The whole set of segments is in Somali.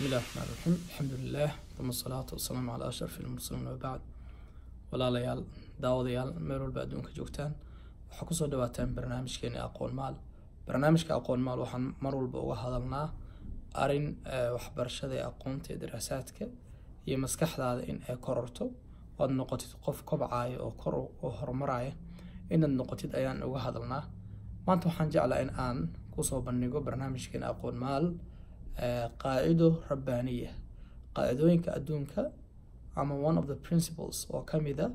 بسم الله الرحمن الرحيم alxamdulilah uma asalaatu wasalaamu calaa ashraf ilmursaliin wabacd walaalayaal daawadayaal meel walba adduunka joogtaan waxaa kusoo dhawaataan barnaamijkeena aqoon maal barnaamijka aqoon maal waxaan mar walba uga hadalnaa arin eh, waxbarashada ee aqoonta ee daraasaadka iyo maskaxdaada in ay kororto oad noqotid qof kobcaya oo kor oo horumaraya inaad noqotid ayaan uga hadalnaa maanta waxaan jeclaa in aan kusoo bandhigo barnaamijkeena aqoon maal qaacido rabbaaniya qaacidooyinka adduunka ama one of the principles oo kamida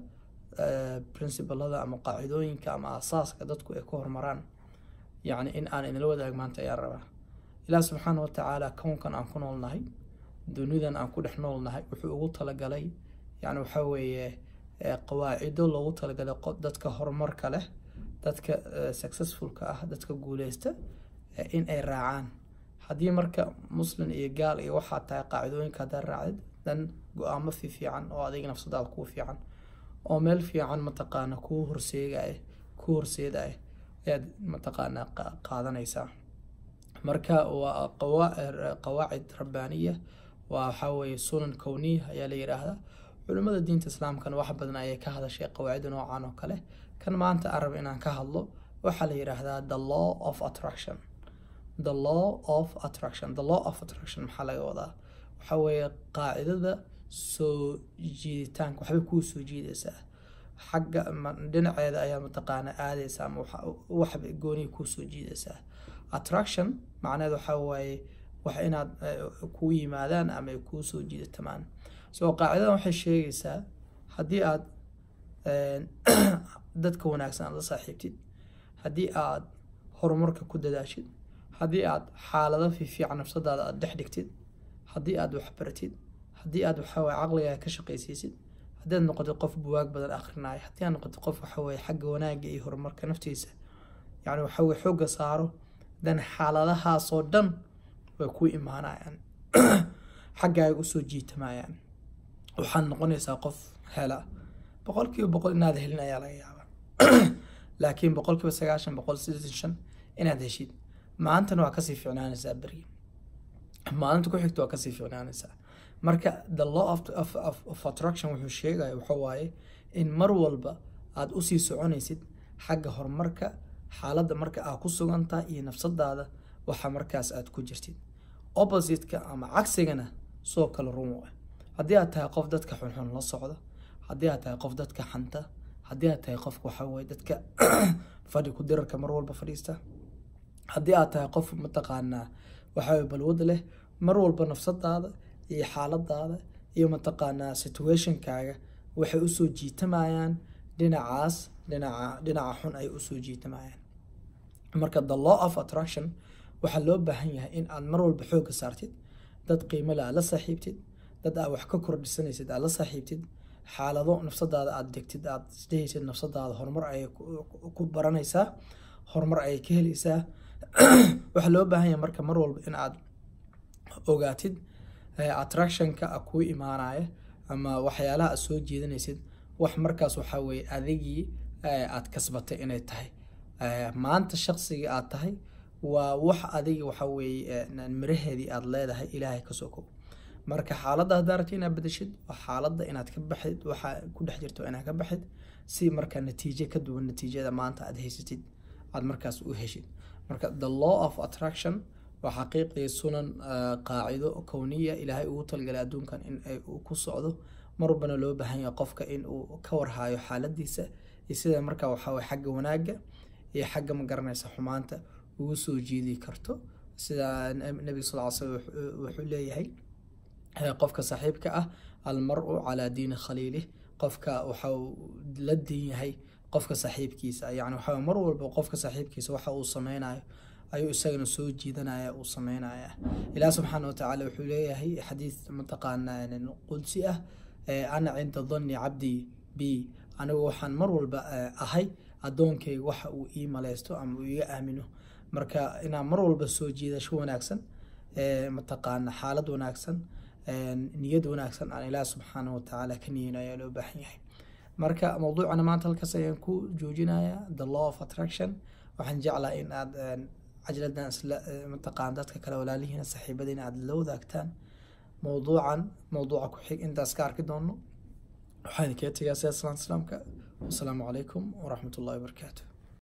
principlada ama qaacidooyinka ama asaaska dadku ay ku hormaraan yacni in aan idinla wadaag maanta ayaa rabaa ilaah subxaanah wa tacaala kownkan aan ku noolnahay dunidan aan ku dhex noolnahay wuxuu ugu talagalay yani waxaa weeye qawaacido loogu talagalay dadka horumarka leh dadka successfulka ah dadka guuleysta in ay raacaan haddii marka muslim iyo gaal iyo waxaad tahay qaacidooyinka haddaa raacdid dhan go-aamo fiican oo adiga nafsadaada kuu fiican oo meel fiican mataqaana kuu horseegay kuu horseedaah ayaad mataqaanaa qaadanaysaa marka waa qawaacid rabbaaniya waa waxaa weeye sunan kowniya ayaa la yidhaahdaa culimmada diinta islaamkana wax badan ayay ka hadashay qawaacida noocan oo kale kan maanta arab inaan ka hadlo waxaa la yidhaahdaa the law of attraction the law of attraction the law of attraction maxaa laga wadaa waxaa weeye qaacidada soo jiiditaanka waxbay kuu soo jiidaysaa xagga dhinaceeda ayaa mataqaana aadaysa ama wax gooniya kuu soo jiidaysaa attraction macneed waxaa waaye wax inaad eh, kuu yimaadaan ama ay kuu soo jiidatamaan soo qaacidadan waxay sheegaysaa haddii aad eh, dadka wanaagsan aad la saaxiibtid haddii aad horumarka ku dadaashid haddii aad xaalado fiifiican nafsadaada aad dhex dhigtid haddii aad wax baratid haddii aad waxaweye caqligaaga ka shaqaysiisid haddii aad noqotid qof buwaag badan akhrinaayo haddii aad noqotid qof waxaweye xagga wanaagga iyo horumarka naftiisa yacni waxaweye xoogga saaro dan xaaladahaasoo dhan way ku imaanayaan xaggaaga usoo jiitamayaan waxaad noqonaysaa qof hela boqol boqol inaad helin ayaa laga yaabaa laakiin boqol sagaashan boqol sideetan shan inaad heshid maantana waa kasii ficnaanaysaa berigi maalinta ku xigta waa kasii ficnaanaysaa marka the law of attraction wuxuu sheegaya waxa waaye in mar walba aad usii soconaysid xagga horumarka xaaladda marka aad ku sugantahay iyo nafsadaada waxa markaas aad ku jirtid oppositeka ama cagsigana soo kale rumo ah haddii aad tahay qof dadka xunxun la socda haddii aad tahay qof dadka xanta haddii aad tahay qof waxaa weye dadka fadhi ku dirarka mar walba fadhiista haddii aad tahay qof mataqaanaa waxaa balwad leh mar walba nafsadaada iyo xaaladaada iyo mataqaanaa situationkaaga waxay usoo jiitamayaan dhinacaas dhinaca dhinaca xun ay usoo jiitamayaan marka the law of attraction waxaa loo baahan yahay in aad mar walba xoogga saartid dad qiimole aad la saaxiibtid dad aad wax ka kordhisanaysid aad la saaxiibtid xaalado nafsadaada aad degtid aad isdhehaysid nafsadaada horumar ayay ku baranaysaa horumar ayay ka helaysaa waxaa loo baahan yahay marka mar walba in aad ogaatid eh, attractionka kuu imaanaya ama waxyaalaha aad soo jeedinaysid wax markaas waxaa weeye adigii eh, aad kasbatay inay tahay eh, maanta shaqsigii aad tahay waa wax adiga waxaa weeye miraheedii aada leedahay ilaahay kasoo kow marka xaaladda haddaa rabti inaad bedeshid xaaladda inaad ka baxid waxaa ku dhex jirto inaad ka baxid si marka natiijo ka duwan natiijada maanta aad haysatid aada markaas u heshid marka the law of attraction waa xaqiiqii sunan ah, qaacido kowniya ilaahay ugu talgalay adduunkan in ay ku socdo marwalbana loo baahan yahay qofka in uu ka warhaayo xaaladiisa iyo sida marka waxaweye xagga wanaagga iyo xagga ma garanaysa xumaanta ugu soo jiidi karto sida nabiga sal sl wuxuu leeyahay eh, qofka saxiibka ah almar-u calaa diini khaliilih qofka waxau la diin yahay qofka saaxiibkiisa yani waxaa mar walba qofka saaxiibkiisa waxa uu sameynayo ayuu isagana soo jiidanaya uu sameynaya ilaah subxaana watacaala wuxuu leeyahay xadiis mataqaanaa qudsi ah ana cinda danni cabdi b anigu waxaan mar walba ahay addoonkayga waxa uu ii maleysto ama uu iga aamino marka inaa mar walba soo jiidasho wanaagsan mataqaana xaalad wanaagsan niyad wanaagsan aan ilaah subxaana watacaala ka niyeyno ayaa loo baahan yahay marka mawduucana maanta halkaas ayaan ku joojinayaa the law of attraction waxaan jeclaa in aad eh, cajladan isla eh, mataqaan dadka kale walaalihiina saxiibadiina aada la wadaagtaan mawduucan mawduuca ku intaas ka arki doono waxaan kaga tegaa sidaas salaan islaamka wasalaamu calaykum waraxmat ullahi